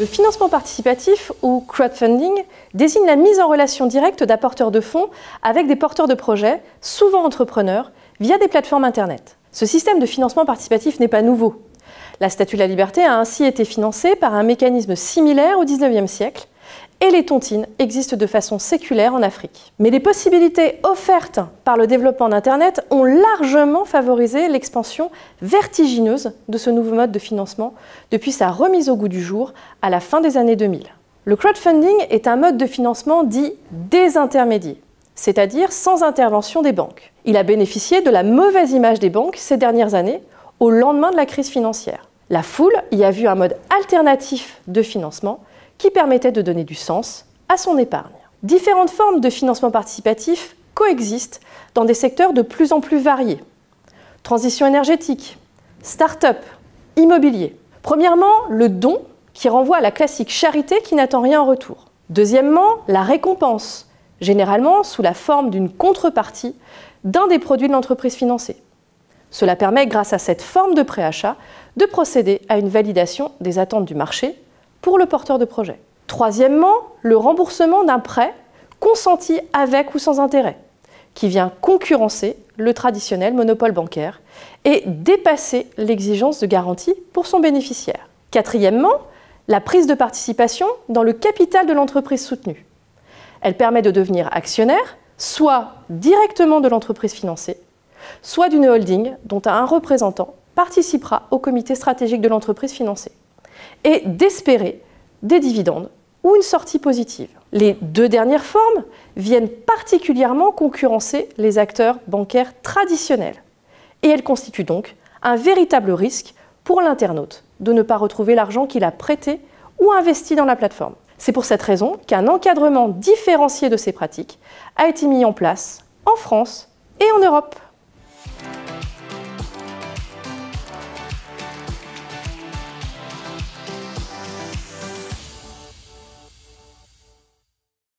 Le financement participatif ou crowdfunding désigne la mise en relation directe d'apporteurs de fonds avec des porteurs de projets, souvent entrepreneurs, via des plateformes Internet. Ce système de financement participatif n'est pas nouveau. La Statue de la Liberté a ainsi été financée par un mécanisme similaire au XIXe siècle et les tontines existent de façon séculaire en Afrique. Mais les possibilités offertes par le développement d'Internet ont largement favorisé l'expansion vertigineuse de ce nouveau mode de financement depuis sa remise au goût du jour à la fin des années 2000. Le crowdfunding est un mode de financement dit désintermédié, c'est-à-dire sans intervention des banques. Il a bénéficié de la mauvaise image des banques ces dernières années, au lendemain de la crise financière. La foule y a vu un mode alternatif de financement qui permettait de donner du sens à son épargne. Différentes formes de financement participatif coexistent dans des secteurs de plus en plus variés. Transition énergétique, start-up, immobilier. Premièrement, le don qui renvoie à la classique charité qui n'attend rien en retour. Deuxièmement, la récompense, généralement sous la forme d'une contrepartie d'un des produits de l'entreprise financée. Cela permet, grâce à cette forme de préachat, de procéder à une validation des attentes du marché pour le porteur de projet. Troisièmement, le remboursement d'un prêt consenti avec ou sans intérêt, qui vient concurrencer le traditionnel monopole bancaire et dépasser l'exigence de garantie pour son bénéficiaire. Quatrièmement, la prise de participation dans le capital de l'entreprise soutenue. Elle permet de devenir actionnaire soit directement de l'entreprise financée, soit d'une holding dont un représentant participera au comité stratégique de l'entreprise financée et d'espérer des dividendes ou une sortie positive. Les deux dernières formes viennent particulièrement concurrencer les acteurs bancaires traditionnels et elles constituent donc un véritable risque pour l'internaute de ne pas retrouver l'argent qu'il a prêté ou investi dans la plateforme. C'est pour cette raison qu'un encadrement différencié de ces pratiques a été mis en place en France et en Europe.